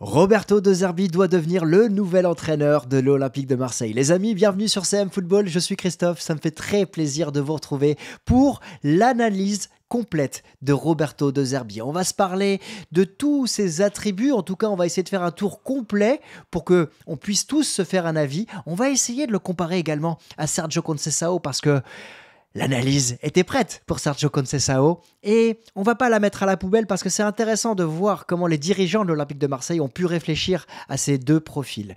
Roberto De Zerbi doit devenir le nouvel entraîneur de l'Olympique de Marseille. Les amis, bienvenue sur CM Football, je suis Christophe, ça me fait très plaisir de vous retrouver pour l'analyse complète de Roberto De Zerbi. On va se parler de tous ses attributs, en tout cas on va essayer de faire un tour complet pour que on puisse tous se faire un avis. On va essayer de le comparer également à Sergio Concesao parce que L'analyse était prête pour Sergio Concesao. et on va pas la mettre à la poubelle parce que c'est intéressant de voir comment les dirigeants de l'Olympique de Marseille ont pu réfléchir à ces deux profils.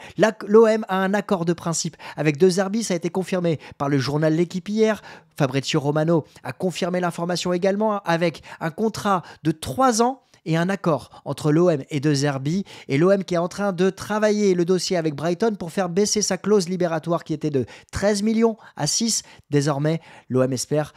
L'OM a un accord de principe avec deux arbitres, ça a été confirmé par le journal L'équipe hier. Fabrizio Romano a confirmé l'information également avec un contrat de trois ans et un accord entre l'OM et De Zerbi. Et l'OM qui est en train de travailler le dossier avec Brighton pour faire baisser sa clause libératoire qui était de 13 millions à 6. Désormais, l'OM espère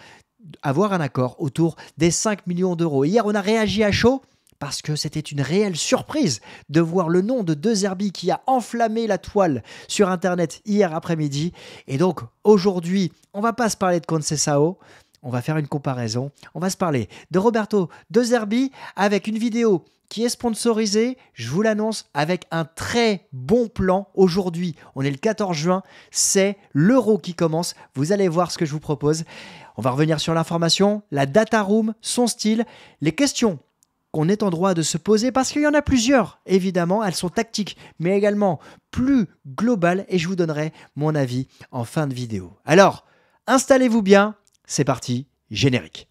avoir un accord autour des 5 millions d'euros. Hier, on a réagi à chaud parce que c'était une réelle surprise de voir le nom de De Zerbi qui a enflammé la toile sur Internet hier après-midi. Et donc aujourd'hui, on va pas se parler de Concesao, on va faire une comparaison. On va se parler de Roberto De Zerbi avec une vidéo qui est sponsorisée, je vous l'annonce, avec un très bon plan aujourd'hui. On est le 14 juin, c'est l'euro qui commence. Vous allez voir ce que je vous propose. On va revenir sur l'information, la data room, son style, les questions qu'on est en droit de se poser parce qu'il y en a plusieurs, évidemment, elles sont tactiques, mais également plus globales et je vous donnerai mon avis en fin de vidéo. Alors, installez-vous bien, c'est parti, générique.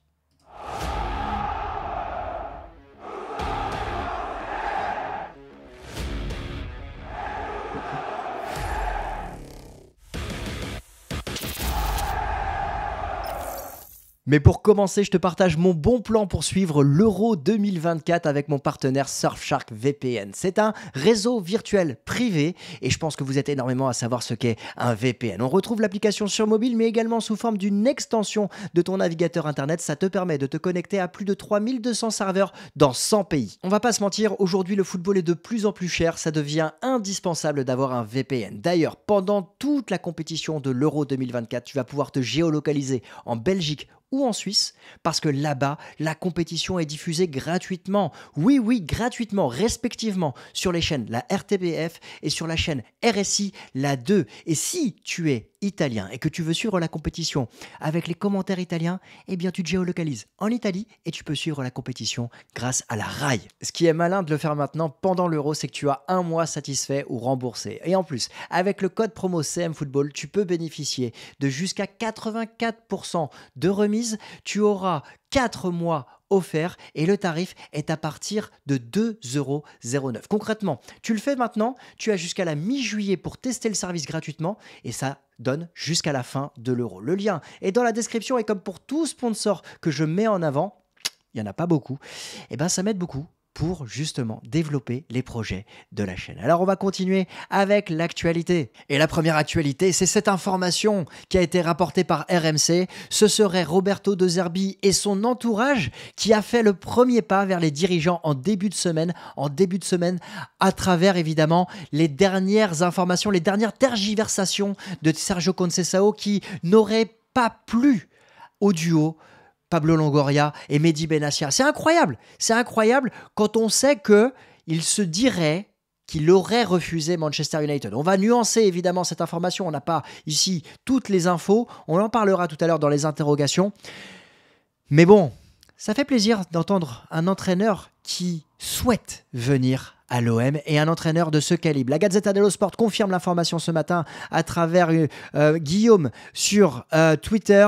Mais pour commencer, je te partage mon bon plan pour suivre l'Euro 2024 avec mon partenaire Surfshark VPN. C'est un réseau virtuel privé et je pense que vous êtes énormément à savoir ce qu'est un VPN. On retrouve l'application sur mobile mais également sous forme d'une extension de ton navigateur internet. Ça te permet de te connecter à plus de 3200 serveurs dans 100 pays. On va pas se mentir, aujourd'hui le football est de plus en plus cher, ça devient indispensable d'avoir un VPN. D'ailleurs, pendant toute la compétition de l'Euro 2024, tu vas pouvoir te géolocaliser en Belgique ou en Suisse, parce que là-bas, la compétition est diffusée gratuitement, oui oui, gratuitement, respectivement, sur les chaînes la RTBF et sur la chaîne RSI, la 2. Et si tu es italien et que tu veux suivre la compétition avec les commentaires italiens, eh bien tu te géolocalises en Italie et tu peux suivre la compétition grâce à la RAI. Ce qui est malin de le faire maintenant pendant l'euro, c'est que tu as un mois satisfait ou remboursé. Et en plus, avec le code promo CM Football, tu peux bénéficier de jusqu'à 84% de remise. Tu auras 4 mois offerts et le tarif est à partir de 2,09€. Concrètement, tu le fais maintenant, tu as jusqu'à la mi-juillet pour tester le service gratuitement et ça donne jusqu'à la fin de l'euro. Le lien est dans la description et comme pour tout sponsor que je mets en avant, il n'y en a pas beaucoup, et eh ben ça m'aide beaucoup pour justement développer les projets de la chaîne. Alors on va continuer avec l'actualité. Et la première actualité, c'est cette information qui a été rapportée par RMC. Ce serait Roberto De Zerbi et son entourage qui a fait le premier pas vers les dirigeants en début de semaine, en début de semaine, à travers évidemment les dernières informations, les dernières tergiversations de Sergio Concesao qui n'aurait pas plu au duo Pablo Longoria et Mehdi Benassia. C'est incroyable. C'est incroyable quand on sait que il se dirait qu'il aurait refusé Manchester United. On va nuancer évidemment cette information, on n'a pas ici toutes les infos, on en parlera tout à l'heure dans les interrogations. Mais bon, ça fait plaisir d'entendre un entraîneur qui souhaite venir à l'OM et un entraîneur de ce calibre. La Gazzetta dello Sport confirme l'information ce matin à travers euh, euh, Guillaume sur euh, Twitter.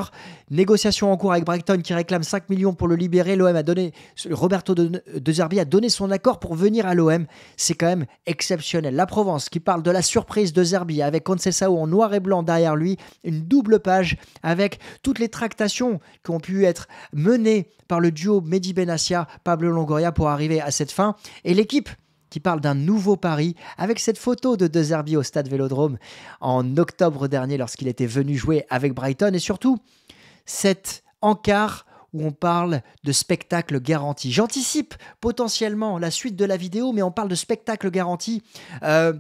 Négociation en cours avec Brighton qui réclame 5 millions pour le libérer. L'OM a donné, Roberto de, Zerbi a donné son accord pour venir à l'OM. C'est quand même exceptionnel. La Provence qui parle de la surprise de Zerbi avec Concesao en noir et blanc derrière lui. Une double page avec toutes les tractations qui ont pu être menées par le duo Mehdi Benassia, Pablo Longoria pour arriver à cette fin. Et l'équipe qui parle d'un nouveau pari avec cette photo de De Zerbi au stade Vélodrome en octobre dernier lorsqu'il était venu jouer avec Brighton et surtout cet encart où on parle de spectacle garanti. J'anticipe potentiellement la suite de la vidéo, mais on parle de spectacle garanti. Euh,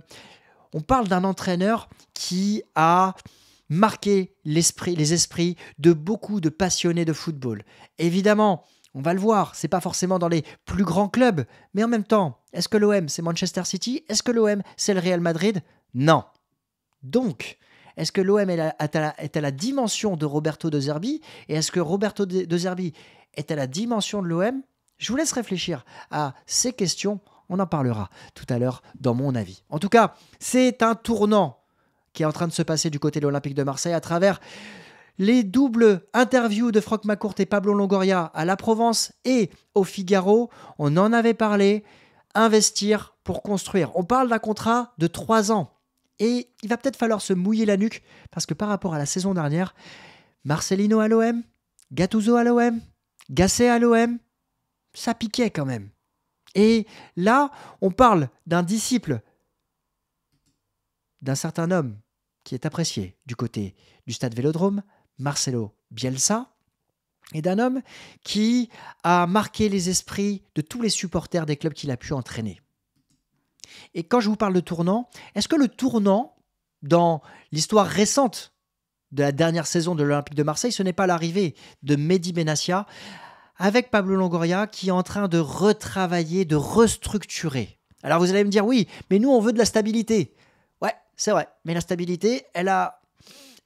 on parle d'un entraîneur qui a marqué l'esprit, les esprits de beaucoup de passionnés de football. Évidemment, on va le voir, c'est pas forcément dans les plus grands clubs, mais en même temps, est-ce que l'OM c'est Manchester City Est-ce que l'OM c'est le Real Madrid Non. Donc, est-ce que l'OM est, est, à la dimension de Roberto De Zerbi Et est-ce que Roberto De Zerbi est à la dimension de l'OM Je vous laisse réfléchir à ces questions. On en parlera tout à l'heure dans mon avis. En tout cas, c'est un tournant qui est en train de se passer du côté de l'Olympique de Marseille à travers les doubles interviews de Franck Macourt et Pablo Longoria à La Provence et au Figaro. On en avait parlé. Investir pour construire. On parle d'un contrat de trois ans. Et il va peut-être falloir se mouiller la nuque parce que par rapport à la saison dernière, Marcelino à l'OM, Gattuso à l'OM, Gasset à l'OM, ça piquait quand même. Et là, on parle d'un disciple d'un certain homme qui est apprécié du côté du stade Vélodrome, Marcelo Bielsa, et d'un homme qui a marqué les esprits de tous les supporters des clubs qu'il a pu entraîner. Et quand je vous parle de tournant, est-ce que le tournant dans l'histoire récente de la dernière saison de l'Olympique de Marseille, ce n'est pas l'arrivée de Mehdi Benassia avec Pablo Longoria qui est en train de retravailler, de restructurer. Alors vous allez me dire oui, mais nous on veut de la stabilité. Ouais, c'est vrai, mais la stabilité, elle a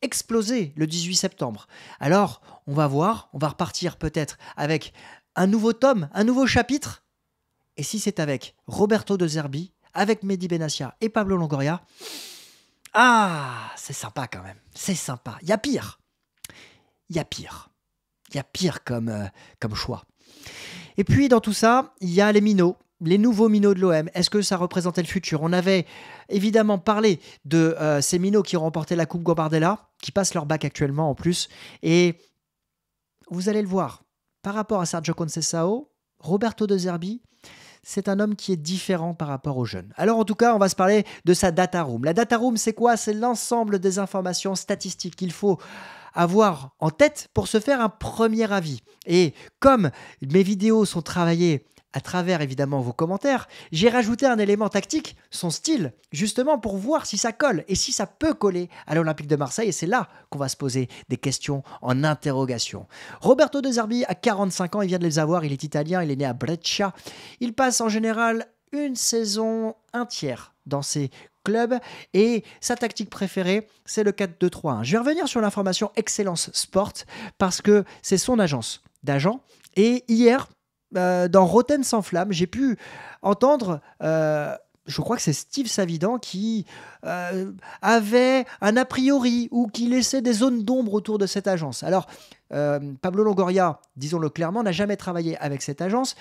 explosé le 18 septembre. Alors, on va voir, on va repartir peut-être avec un nouveau tome, un nouveau chapitre. Et si c'est avec Roberto de Zerbi, avec Mehdi Benassia et Pablo Longoria, ah, c'est sympa quand même. C'est sympa. Il y a pire. Il y a pire. Il y a pire comme, euh, comme choix. Et puis dans tout ça, il y a les minots les nouveaux minots de l'OM, est-ce que ça représentait le futur On avait évidemment parlé de euh, ces minots qui ont remporté la Coupe Gambardella qui passent leur bac actuellement en plus. Et vous allez le voir, par rapport à Sergio Concesao, Roberto De Zerbi, c'est un homme qui est différent par rapport aux jeunes. Alors en tout cas, on va se parler de sa data room. La data room, c'est quoi C'est l'ensemble des informations statistiques qu'il faut avoir en tête pour se faire un premier avis. Et comme mes vidéos sont travaillées à travers évidemment vos commentaires, j'ai rajouté un élément tactique, son style, justement pour voir si ça colle et si ça peut coller à l'Olympique de Marseille. Et c'est là qu'on va se poser des questions en interrogation. Roberto De Zerbi a 45 ans, il vient de les avoir, il est italien, il est né à Brescia. Il passe en général une saison, un tiers dans ses clubs Et sa tactique préférée, c'est le 4-2-3-1. Je vais revenir sur l'information Excellence Sport parce que c'est son agence d'agents Et hier, euh, dans Roten sans flamme, j'ai pu entendre. Euh, je crois que c'est Steve Savidan qui euh, avait un a priori ou qui laissait des zones d'ombre autour de cette agence. Alors, Pablo Longoria, disons-le clairement, n'a jamais travaillé avec cette agence.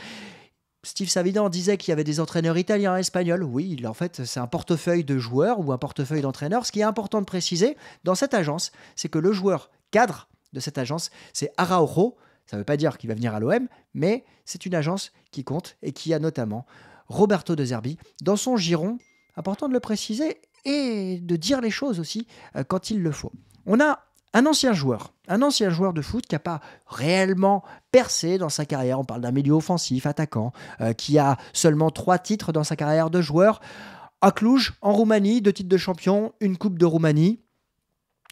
Steve Savidan disait qu'il y avait des entraîneurs italiens, et espagnols. Oui, en fait, c'est un portefeuille de joueurs ou un portefeuille d'entraîneurs. Ce qui est important de préciser dans cette agence, c'est que le joueur cadre de cette agence, c'est Araujo, ça ne veut pas dire qu'il va venir à l'OM, mais c'est une agence qui compte et qui a notamment Roberto De Zerbi dans son giron. Important de le préciser et de dire les choses aussi euh, quand il le faut. On a un ancien joueur, un ancien joueur de foot qui n'a pas réellement percé dans sa carrière. On parle d'un milieu offensif, attaquant, euh, qui a seulement trois titres dans sa carrière de joueur. À Cluj, en Roumanie, deux titres de champion, une Coupe de Roumanie.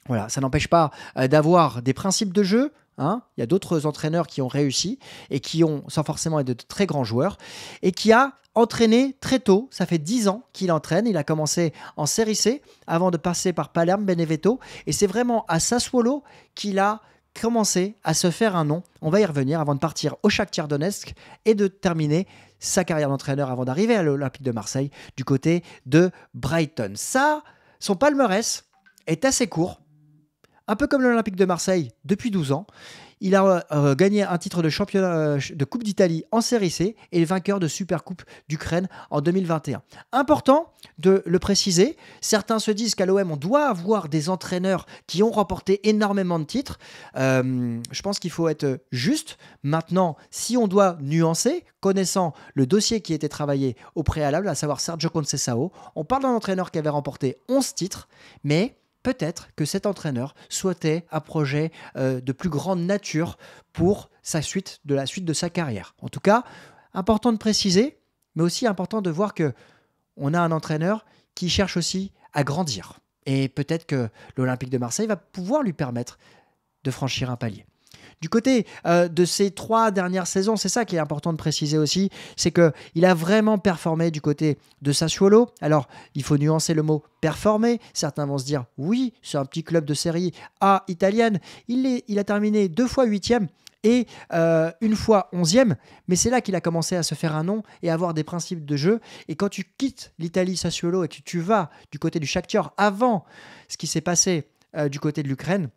Voilà, ça n'empêche pas euh, d'avoir des principes de jeu, Hein, il y a d'autres entraîneurs qui ont réussi et qui ont, sans forcément être de très grands joueurs, et qui a entraîné très tôt. Ça fait 10 ans qu'il entraîne. Il a commencé en Série C avant de passer par Palerme, Benevento. Et c'est vraiment à Sassuolo qu'il a commencé à se faire un nom. On va y revenir avant de partir au Shakhtar Donetsk et de terminer sa carrière d'entraîneur avant d'arriver à l'Olympique de Marseille du côté de Brighton. Ça, son palmarès est assez court un peu comme l'Olympique de Marseille depuis 12 ans. Il a euh, gagné un titre de championnat euh, de Coupe d'Italie en Série C et le vainqueur de Supercoupe d'Ukraine en 2021. Important de le préciser, certains se disent qu'à l'OM, on doit avoir des entraîneurs qui ont remporté énormément de titres. Euh, je pense qu'il faut être juste. Maintenant, si on doit nuancer, connaissant le dossier qui était travaillé au préalable, à savoir Sergio Concesao, on parle d'un entraîneur qui avait remporté 11 titres, mais peut-être que cet entraîneur souhaitait un projet euh, de plus grande nature pour sa suite, de la suite de sa carrière. En tout cas, important de préciser, mais aussi important de voir que on a un entraîneur qui cherche aussi à grandir. Et peut-être que l'Olympique de Marseille va pouvoir lui permettre de franchir un palier du côté euh, de ces trois dernières saisons, c'est ça qui est important de préciser aussi, c'est qu'il a vraiment performé du côté de Sassuolo. Alors, il faut nuancer le mot performer. Certains vont se dire, oui, c'est un petit club de série A italienne. Il, est, il a terminé deux fois huitième et euh, une fois onzième, mais c'est là qu'il a commencé à se faire un nom et à avoir des principes de jeu. Et quand tu quittes l'Italie Sassuolo et que tu vas du côté du Shakhtar avant ce qui s'est passé euh, du côté de l'Ukraine,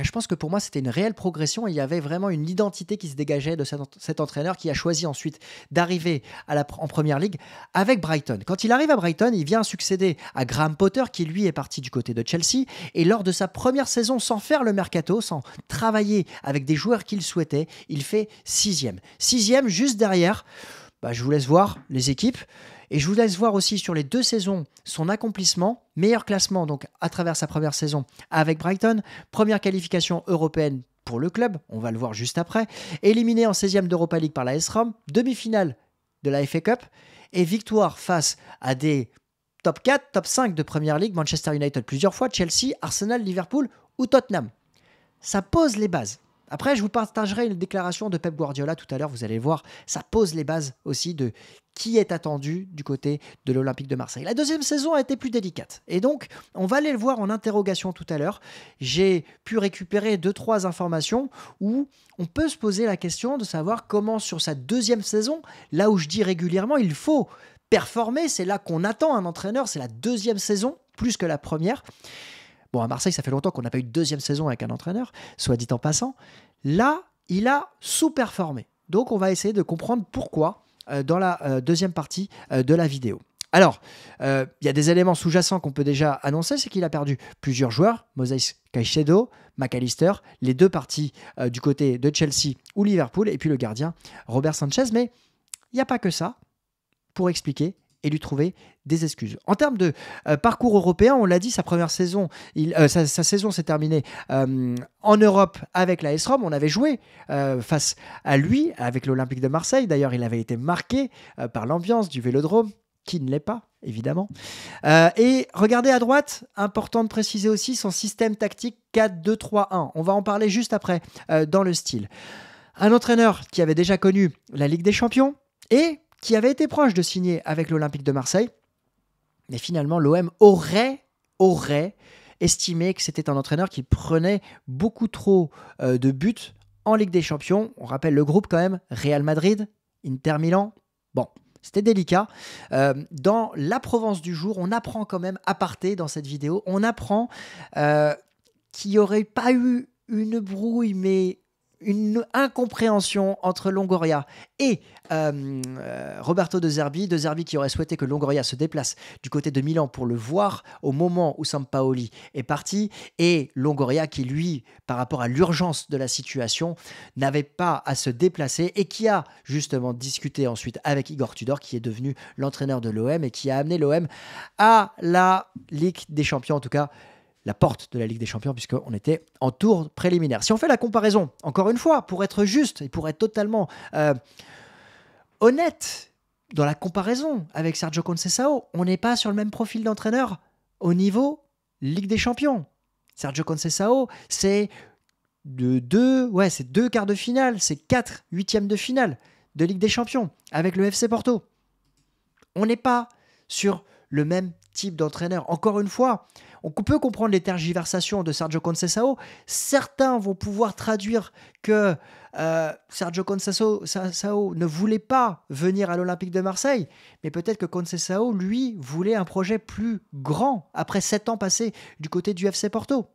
je pense que pour moi, c'était une réelle progression. il y avait vraiment une identité qui se dégageait de cet, cet entraîneur qui a choisi ensuite d'arriver en première ligue avec Brighton. Quand il arrive à Brighton, il vient succéder à Graham Potter, qui lui est parti du côté de Chelsea. Et lors de sa première saison, sans faire le mercato, sans travailler avec des joueurs qu'il souhaitait, il fait sixième. Sixième, juste derrière. Bah, je vous laisse voir les équipes. Et je vous laisse voir aussi sur les deux saisons son accomplissement, meilleur classement donc à travers sa première saison avec Brighton, première qualification européenne pour le club, on va le voir juste après, éliminé en 16e d'Europa League par la S-Rom, demi-finale de la FA Cup et victoire face à des top 4, top 5 de Première League, Manchester United plusieurs fois, Chelsea, Arsenal, Liverpool ou Tottenham. Ça pose les bases. Après, je vous partagerai une déclaration de Pep Guardiola tout à l'heure, vous allez voir, ça pose les bases aussi de qui est attendu du côté de l'Olympique de Marseille. La deuxième saison a été plus délicate. Et donc, on va aller le voir en interrogation tout à l'heure. J'ai pu récupérer deux, trois informations où on peut se poser la question de savoir comment sur sa deuxième saison, là où je dis régulièrement, il faut performer, c'est là qu'on attend un entraîneur, c'est la deuxième saison plus que la première. Bon, à Marseille, ça fait longtemps qu'on n'a pas eu de deuxième saison avec un entraîneur, soit dit en passant. Là, il a sous-performé. Donc, on va essayer de comprendre pourquoi euh, dans la euh, deuxième partie euh, de la vidéo. Alors, il y a des éléments sous-jacents qu'on peut déjà annoncer, c'est qu'il a perdu plusieurs joueurs, Moses Caicedo, McAllister, les deux parties du côté de Chelsea ou Liverpool, et puis le gardien Robert Sanchez. Mais il n'y a pas que ça pour expliquer et lui trouver des excuses. En termes de euh, parcours européen, on l'a dit, sa première saison, il, euh, sa, saison s'est terminée euh, en Europe avec la s -Rom. On avait joué face à lui avec l'Olympique de Marseille. D'ailleurs, il avait été marqué par l'ambiance du Vélodrome, qui ne l'est pas évidemment. et regardez à droite, important de préciser aussi son système tactique 4-2-3-1. On va en parler juste après dans le style. Un entraîneur qui avait déjà connu la Ligue des Champions et qui avait été proche de signer avec l'Olympique de Marseille. Mais finalement, l'OM aurait, aurait estimé que c'était un entraîneur qui prenait beaucoup trop euh, de buts en Ligue des Champions. On rappelle le groupe quand même, Real Madrid, Inter Milan. Bon, c'était délicat. Euh, dans la Provence du jour, on apprend quand même, à parté dans cette vidéo, on apprend euh, qu'il n'y aurait pas eu une brouille, mais une incompréhension entre Longoria et euh, euh, Roberto De Zerbi, De Zerbi qui aurait souhaité que Longoria se déplace du côté de Milan pour le voir au moment où Sampaoli est parti, et Longoria qui, lui, par rapport à l'urgence de la situation, n'avait pas à se déplacer et qui a justement discuté ensuite avec Igor Tudor, qui est devenu l'entraîneur de l'OM et qui a amené l'OM à la Ligue des Champions, en tout cas la porte de la Ligue des Champions puisqu'on était en tour préliminaire. Si on fait la comparaison, encore une fois, pour être juste et pour être totalement euh, honnête dans la comparaison avec Sergio Concesao, on n'est pas sur le même profil d'entraîneur au niveau Ligue des Champions. Sergio Concesao, c'est de deux, ouais, c'est deux quarts de finale, c'est quatre huitièmes de finale de Ligue des Champions avec le FC Porto. On n'est pas sur le même type d'entraîneur. Encore une fois, on peut comprendre les tergiversations de Sergio Concesao. Certains vont pouvoir traduire que euh, Sergio Conceição ne voulait pas venir à l'Olympique de Marseille, mais peut-être que Conceição, lui, voulait un projet plus grand après sept ans passés du côté du FC Porto.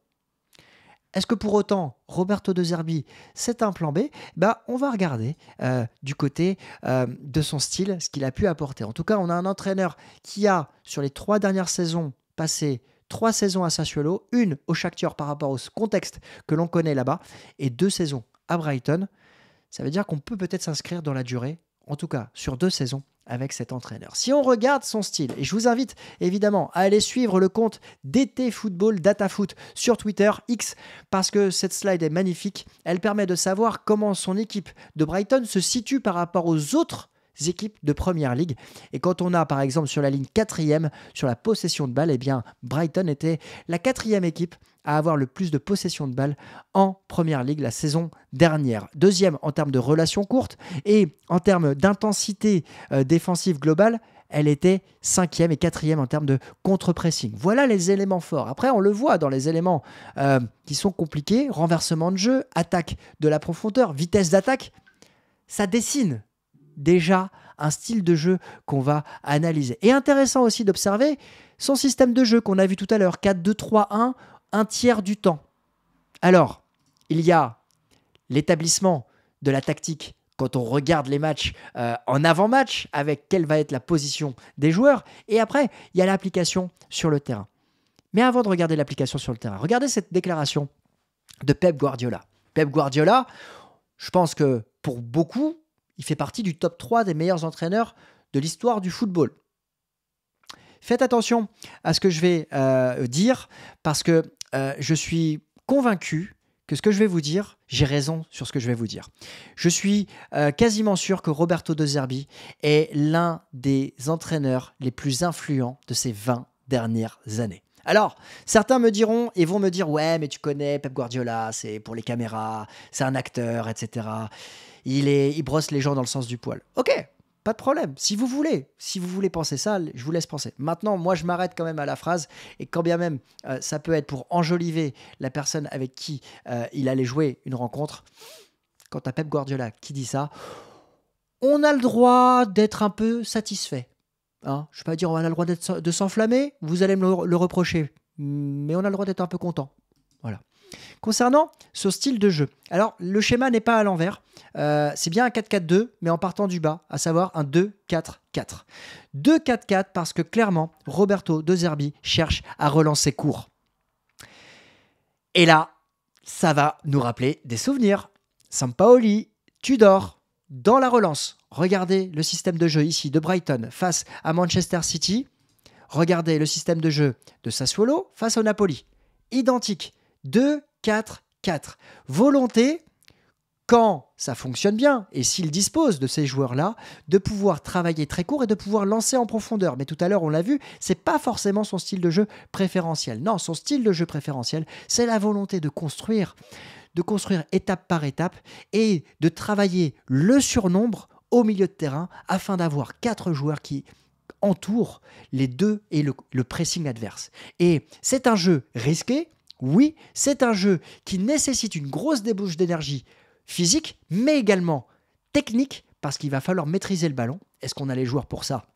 Est-ce que pour autant, Roberto De Zerbi, c'est un plan B bah, On va regarder euh, du côté euh, de son style ce qu'il a pu apporter. En tout cas, on a un entraîneur qui a, sur les trois dernières saisons passées, Trois saisons à Sassuolo, une au Shakhtar par rapport au contexte que l'on connaît là-bas, et deux saisons à Brighton. Ça veut dire qu'on peut peut-être s'inscrire dans la durée, en tout cas sur deux saisons, avec cet entraîneur. Si on regarde son style, et je vous invite évidemment à aller suivre le compte d'été Football DataFoot sur Twitter X, parce que cette slide est magnifique. Elle permet de savoir comment son équipe de Brighton se situe par rapport aux autres équipes de Première Ligue. Et quand on a par exemple sur la ligne quatrième, sur la possession de balles, eh bien Brighton était la quatrième équipe à avoir le plus de possession de balles en Première Ligue la saison dernière. Deuxième en termes de relations courtes et en termes d'intensité euh, défensive globale, elle était cinquième et quatrième en termes de contre-pressing. Voilà les éléments forts. Après, on le voit dans les éléments euh, qui sont compliqués, renversement de jeu, attaque de la profondeur, vitesse d'attaque. Ça dessine déjà un style de jeu qu'on va analyser. Et intéressant aussi d'observer son système de jeu qu'on a vu tout à l'heure, 4-2-3-1, un tiers du temps. Alors, il y a l'établissement de la tactique quand on regarde les matchs euh, en avant-match, avec quelle va être la position des joueurs, et après, il y a l'application sur le terrain. Mais avant de regarder l'application sur le terrain, regardez cette déclaration de Pep Guardiola. Pep Guardiola, je pense que pour beaucoup, il fait partie du top 3 des meilleurs entraîneurs de l'histoire du football. Faites attention à ce que je vais euh, dire parce que euh, je suis convaincu que ce que je vais vous dire, j'ai raison sur ce que je vais vous dire. Je suis euh, quasiment sûr que Roberto De Zerbi est l'un des entraîneurs les plus influents de ces 20 dernières années. Alors, certains me diront et vont me dire Ouais, mais tu connais Pep Guardiola, c'est pour les caméras, c'est un acteur, etc il, brosse les gens dans le sens du poil. Ok, pas de problème. Si vous voulez, si vous voulez penser ça, je vous laisse penser. Maintenant, moi, je m'arrête quand même à la phrase, et quand bien même euh, ça peut être pour enjoliver la personne avec qui euh, il allait jouer une rencontre, quant à Pep Guardiola qui dit ça, on a le droit d'être un peu satisfait. Hein. je ne vais pas dire on a le droit de s'enflammer, vous allez me le reprocher, mais on a le droit d'être un peu content. Voilà. Concernant ce style de jeu, alors le schéma n'est pas à l'envers. Euh, c'est bien un 4-4-2, mais en partant du bas, à savoir un 2-4-4. 2-4-4 parce que clairement, Roberto De Zerbi cherche à relancer court. Et là, ça va nous rappeler des souvenirs. Sampaoli, Tudor, dans la relance. Regardez le système de jeu ici de Brighton face à Manchester City. Regardez le système de jeu de Sassuolo face au Napoli. Identique. 4, 4. Volonté, quand ça fonctionne bien, et s'il dispose de ces joueurs-là, de pouvoir travailler très court et de pouvoir lancer en profondeur. Mais tout à l'heure, on l'a vu, c'est pas forcément son style de jeu préférentiel. Non, son style de jeu préférentiel, c'est la volonté de construire, de construire étape par étape et de travailler le surnombre au milieu de terrain afin d'avoir quatre joueurs qui entourent les deux et le pressing adverse. Et c'est un jeu risqué, oui, c'est un jeu qui nécessite une grosse débouche d'énergie physique, mais également technique, parce qu'il va falloir maîtriser le ballon. Est-ce qu'on a les joueurs pour ça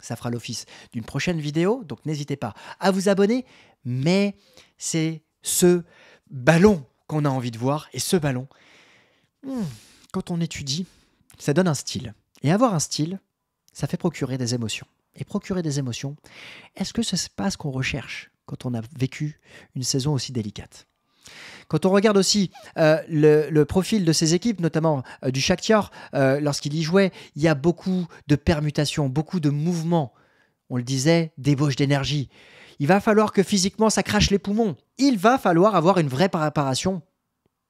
Ça fera l'office d'une prochaine vidéo, donc n'hésitez pas à vous abonner, mais c'est ce ballon qu'on a envie de voir, et ce ballon, hmm, quand on étudie, ça donne un style. Et avoir un style, ça fait procurer des émotions. Et procurer des émotions, est-ce que ce n'est pas ce qu'on recherche quand on a vécu une saison aussi délicate. Quand on regarde aussi euh, le, profil de ces équipes, notamment euh, du Shakhtar, euh, lorsqu'il y jouait, il y a beaucoup de permutations, beaucoup de mouvements. On le disait, débauche d'énergie. Il va falloir que physiquement ça crache les poumons. Il va falloir avoir une vraie préparation,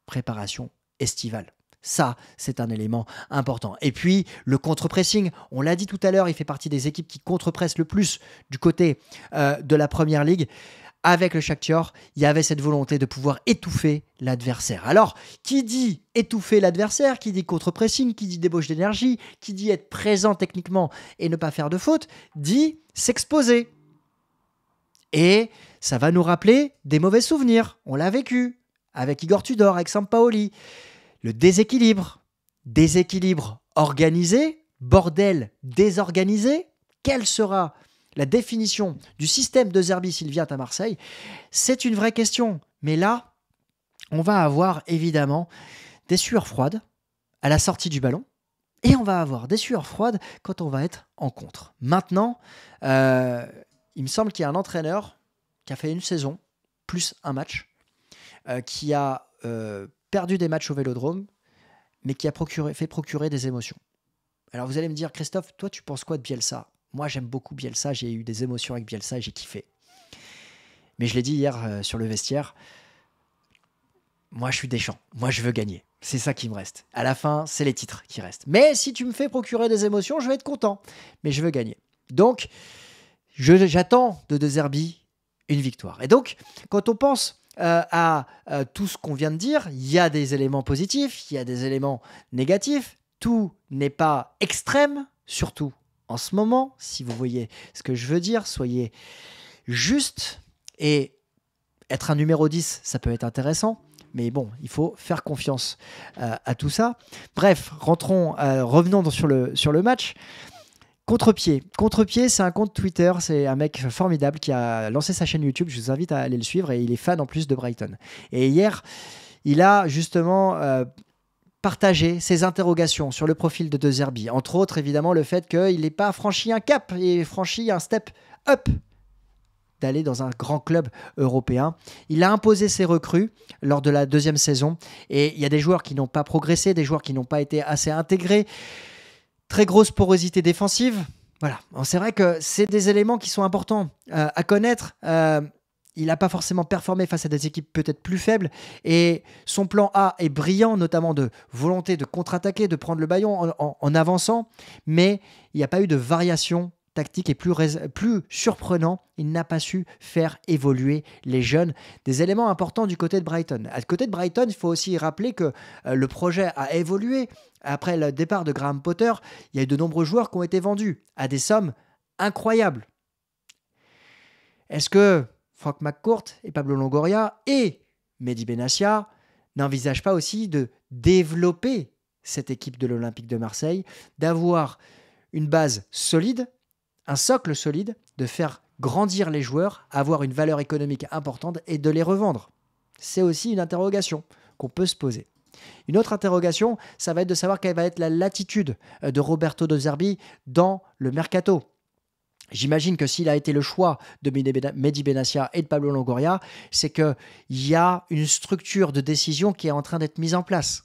préparation estivale. Ça, c'est un élément important. Et puis, le contre-pressing, on l'a dit tout à l'heure, il fait partie des équipes qui contre-pressent le plus du côté euh, de la Première Ligue. Avec le Shakhtar, il y avait cette volonté de pouvoir étouffer l'adversaire. Alors, qui dit étouffer l'adversaire, qui dit contre-pressing, qui dit débauche d'énergie, qui dit être présent techniquement et ne pas faire de faute, dit s'exposer. Et ça va nous rappeler des mauvais souvenirs. On l'a vécu avec Igor Tudor, avec Sampaoli. Le déséquilibre. Déséquilibre organisé, bordel désorganisé. Quelle sera la définition du système de Zerbi s'il vient à Marseille C'est une vraie question. Mais là, on va avoir évidemment des sueurs froides à la sortie du ballon et on va avoir des sueurs froides quand on va être en contre. Maintenant, euh, il me semble qu'il y a un entraîneur qui a fait une saison plus un match, euh, qui a euh, perdu des matchs au Vélodrome, mais qui a procuré, fait procurer des émotions. Alors vous allez me dire, Christophe, toi tu penses quoi de Bielsa Moi j'aime beaucoup Bielsa, j'ai eu des émotions avec Bielsa et j'ai kiffé. Mais je l'ai dit hier euh, sur le vestiaire, moi je suis déchant, moi je veux gagner. C'est ça qui me reste. À la fin, c'est les titres qui restent. Mais si tu me fais procurer des émotions, je vais être content. Mais je veux gagner. Donc, j'attends de De une victoire. Et donc, quand on pense euh, à euh, tout ce qu'on vient de dire, il y a des éléments positifs, il y a des éléments négatifs. Tout n'est pas extrême, surtout en ce moment. Si vous voyez ce que je veux dire, soyez juste. Et être un numéro 10, ça peut être intéressant. Mais bon, il faut faire confiance euh, à tout ça. Bref, rentrons, revenons sur le, sur le match. Contre-pied. Contre-pied, c'est un compte Twitter. C'est un mec formidable qui a lancé sa chaîne YouTube. Je vous invite à aller le suivre. Et il est fan en plus de Brighton. Et hier, il a justement euh, partagé ses interrogations sur le profil de De Zerbi. Entre autres, évidemment, le fait qu'il n'ait pas franchi un cap et franchi un step up d'aller dans un grand club européen. Il a imposé ses recrues lors de la deuxième saison et il y a des joueurs qui n'ont pas progressé, des joueurs qui n'ont pas été assez intégrés. Très grosse porosité défensive. Voilà, c'est vrai que c'est des éléments qui sont importants euh, à connaître. Euh, il n'a pas forcément performé face à des équipes peut-être plus faibles. Et son plan A est brillant, notamment de volonté de contre-attaquer, de prendre le baillon en, en avançant. Mais il n'y a pas eu de variation tactique est plus, plus surprenant. Il n'a pas su faire évoluer les jeunes. Des éléments importants du côté de Brighton. À côté de Brighton, il faut aussi rappeler que euh, le projet a évolué. Après le départ de Graham Potter, il y a eu de nombreux joueurs qui ont été vendus à des sommes incroyables. Est-ce que Franck McCourt et Pablo Longoria et Mehdi Benassia n'envisagent pas aussi de développer cette équipe de l'Olympique de Marseille, d'avoir une base solide un socle solide, de faire grandir les joueurs, avoir une valeur économique importante et de les revendre C'est aussi une interrogation qu'on peut se poser. Une autre interrogation, ça va être de savoir quelle va être la latitude euh, de Roberto De Zerbi dans le mercato. J'imagine que s'il a été le choix de Mehdi Benassia et de Pablo Longoria, c'est qu'il y a une structure de décision qui est en train d'être mise en place.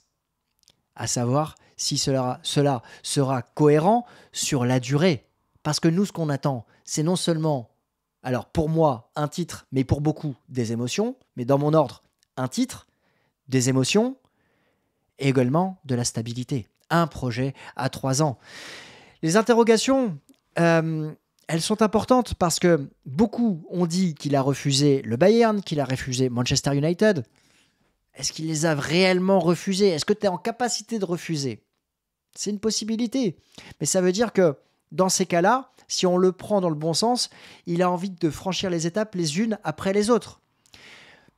À savoir si cela sera cohérent sur la durée. Parce que nous, ce qu'on attend, c'est non seulement, alors pour moi, un titre, mais pour beaucoup, des émotions, mais dans mon ordre, un titre, des émotions, et également de la stabilité. Un projet à trois ans. Les interrogations, euh, elles sont importantes parce que beaucoup ont dit qu'il a refusé le Bayern, qu'il a refusé Manchester United. Est-ce qu'il les a réellement refusés Est-ce que tu es en capacité de refuser C'est une possibilité. Mais ça veut dire que dans ces cas-là, si on le prend dans le bon sens, il a envie de franchir les étapes les unes après les autres.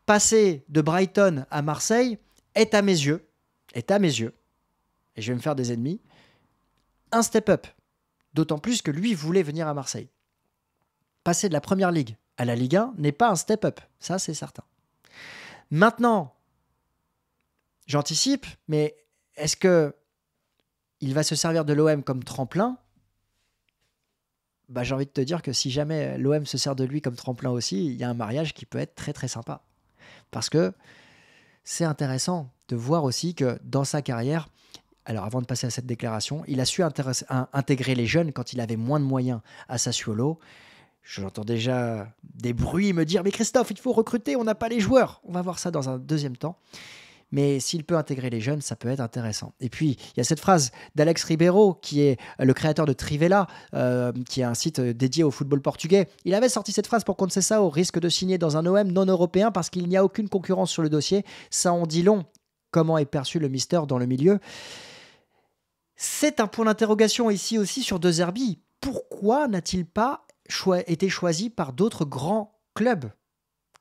Passer de Brighton à Marseille est à mes yeux, est à mes yeux, et je vais me faire des ennemis, un step up. D'autant plus que lui voulait venir à Marseille. Passer de la première ligue à la Ligue 1 n'est pas un step up, ça c'est certain. Maintenant, j'anticipe, mais est-ce que il va se servir de l'OM comme tremplin bah, j'ai envie de te dire que si jamais l'OM se sert de lui comme tremplin aussi, il y a un mariage qui peut être très très sympa. Parce que c'est intéressant de voir aussi que dans sa carrière, alors avant de passer à cette déclaration, il a su intégrer les jeunes quand il avait moins de moyens à Sassuolo. J'entends déjà des bruits me dire Mais Christophe, il faut recruter, on n'a pas les joueurs. On va voir ça dans un deuxième temps mais s'il peut intégrer les jeunes, ça peut être intéressant. Et puis, il y a cette phrase d'Alex Ribeiro, qui est euh, le créateur de Trivela, euh, qui est un site euh, dédié au football portugais. Il avait sorti cette phrase pour ça au risque de signer dans un OM non européen parce qu'il n'y a aucune concurrence sur le dossier. Ça en dit long. Comment est perçu le Mister dans le milieu C'est un point d'interrogation ici aussi sur De Zerbi. Pourquoi n'a-t-il pas été choisi par d'autres grands clubs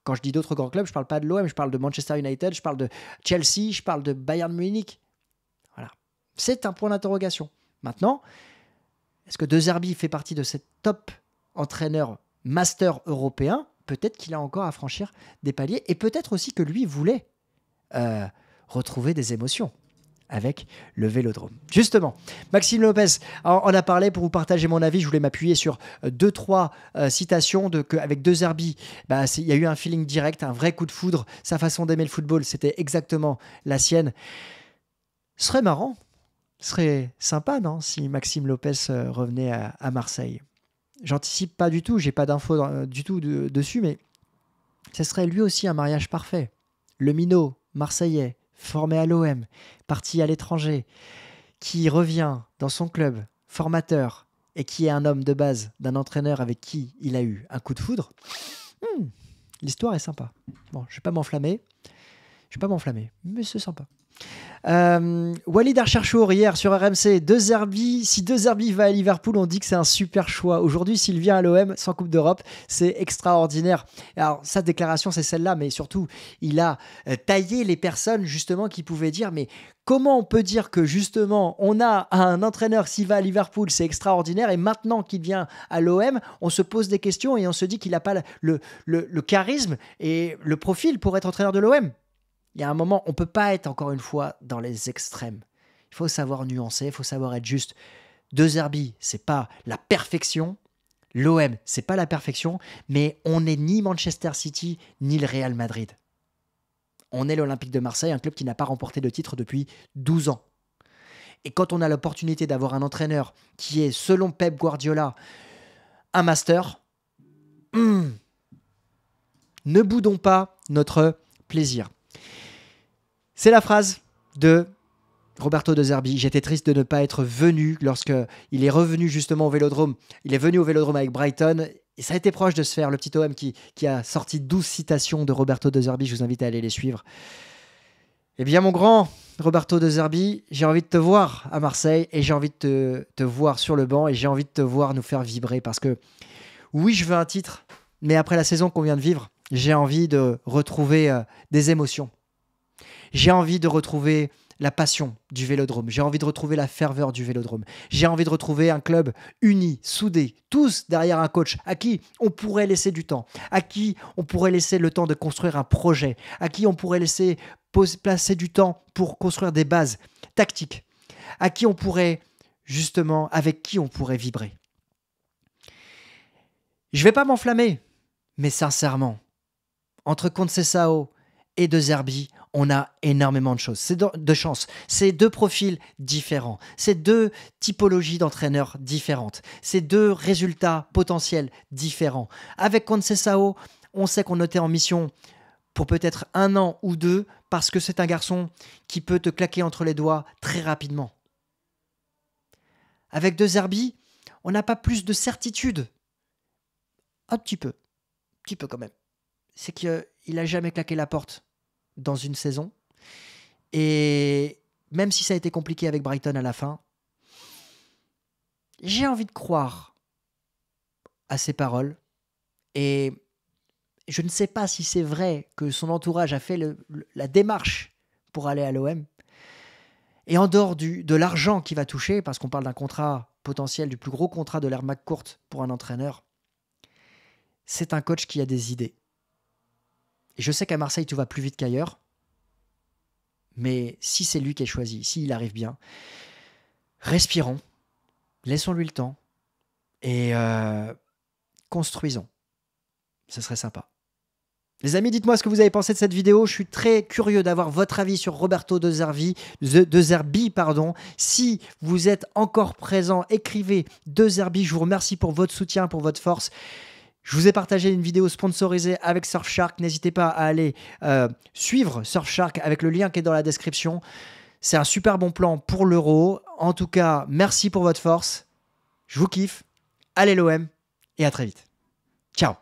quand je dis d'autres grands clubs, je ne parle pas de l'OM, je parle de Manchester United, je parle de Chelsea, je parle de Bayern Munich. Voilà. C'est un point d'interrogation. Maintenant, est-ce que De Zerbi fait partie de cette top entraîneur master européen Peut-être qu'il a encore à franchir des paliers et peut-être aussi que lui voulait euh, retrouver des émotions avec le Vélodrome. Justement, Maxime Lopez en a parlé pour vous partager mon avis. Je voulais m'appuyer sur euh, deux, trois euh, citations de, avec deux herbies. Bah, il y a eu un feeling direct, un vrai coup de foudre. Sa façon d'aimer le football, c'était exactement la sienne. Ce serait marrant, ce serait sympa, non, si Maxime Lopez euh, revenait à, Marseille. J'anticipe pas du tout, j'ai pas d'infos du tout dessus, mais ce serait lui aussi un mariage parfait. Le minot marseillais, formé à l'OM, parti à l'étranger, qui revient dans son club, formateur, et qui est un homme de base d'un entraîneur avec qui il a eu un coup de foudre, hmm, l'histoire est sympa. Bon, je vais pas m'enflammer, je ne vais pas m'enflammer, mais c'est sympa. Euh, Walid Archerchour hier sur RMC, deux Zerbi, si deux Zerbi va à Liverpool, on dit que c'est un super choix. Aujourd'hui, s'il vient à l'OM sans Coupe d'Europe, c'est extraordinaire. Alors sa déclaration, c'est celle-là, mais surtout, il a euh, taillé les personnes justement qui pouvaient dire, mais comment on peut dire que justement on a un entraîneur s'il va à Liverpool, c'est extraordinaire, et maintenant qu'il vient à l'OM, on se pose des questions et on se dit qu'il n'a pas le, le, le charisme et le profil pour être entraîneur de l'OM il y a un moment, on ne peut pas être encore une fois dans les extrêmes. Il faut savoir nuancer, il faut savoir être juste. deux ce c'est pas la perfection. L'OM, c'est pas la perfection, mais on n'est ni Manchester City ni le Real Madrid. On est l'Olympique de Marseille, un club qui n'a pas remporté de titre depuis 12 ans. Et quand on a l'opportunité d'avoir un entraîneur qui est, selon Pep Guardiola, un master, hmm, ne boudons pas notre plaisir. C'est la phrase de Roberto de Zerbi. J'étais triste de ne pas être venu lorsque il est revenu justement au Vélodrome. Il est venu au Vélodrome avec Brighton. Et ça a été proche de se faire, le petit OM qui, a sorti 12 citations de Roberto de Zerbi. Je vous invite à aller les suivre. Eh bien, mon grand Roberto de Zerbi, j'ai envie de te voir à Marseille et j'ai envie de te, voir sur le banc et j'ai envie de te voir nous faire vibrer parce que oui, je veux un titre, mais après la saison qu'on vient de vivre, j'ai envie de retrouver euh, des émotions. J'ai envie de retrouver la passion du vélodrome. J'ai envie de retrouver la ferveur du vélodrome. J'ai envie de retrouver un club uni, soudé, tous derrière un coach, à qui on pourrait laisser du temps, à qui on pourrait laisser le temps de construire un projet, à qui on pourrait laisser placer du temps pour construire des bases tactiques, à qui on pourrait, justement, avec qui on pourrait vibrer. Je vais pas m'enflammer, mais sincèrement, entre Cessao et de Zerbi, on a énormément de choses. C'est de chance. C'est deux profils différents. C'est deux typologies d'entraîneurs différentes. C'est deux résultats potentiels différents. Avec Concesao, on sait qu'on était en mission pour peut-être un an ou deux parce que c'est un garçon qui peut te claquer entre les doigts très rapidement. Avec De Zerbi, on n'a pas plus de certitude. Un petit peu. Un petit peu quand même. C'est qu'il n'a jamais claqué la porte dans une saison. Et même si ça a été compliqué avec Brighton à la fin, j'ai envie de croire à ses paroles. Et je ne sais pas si c'est vrai que son entourage a fait la démarche pour aller à l'OM. Et en dehors du, de l'argent qui va toucher, parce qu'on parle d'un contrat potentiel, du plus gros contrat de l'ère McCourt pour un entraîneur, c'est un coach qui a des idées je sais qu'à Marseille, tout va plus vite qu'ailleurs. Mais si c'est lui qui est choisi, s'il arrive bien, respirons, laissons-lui le temps et euh, construisons. Ce serait sympa. Les amis, dites-moi ce que vous avez pensé de cette vidéo. Je suis très curieux d'avoir votre avis sur Roberto De Zerbi. pardon. Si vous êtes encore présent, écrivez De Zerbi. Je vous remercie pour votre soutien, pour votre force. Je vous ai partagé une vidéo sponsorisée avec Surfshark. N'hésitez pas à aller euh, suivre Surfshark avec le lien qui est dans la description. C'est un super bon plan pour l'euro. En tout cas, merci pour votre force. Je vous kiffe. Allez l'OM et à très vite. Ciao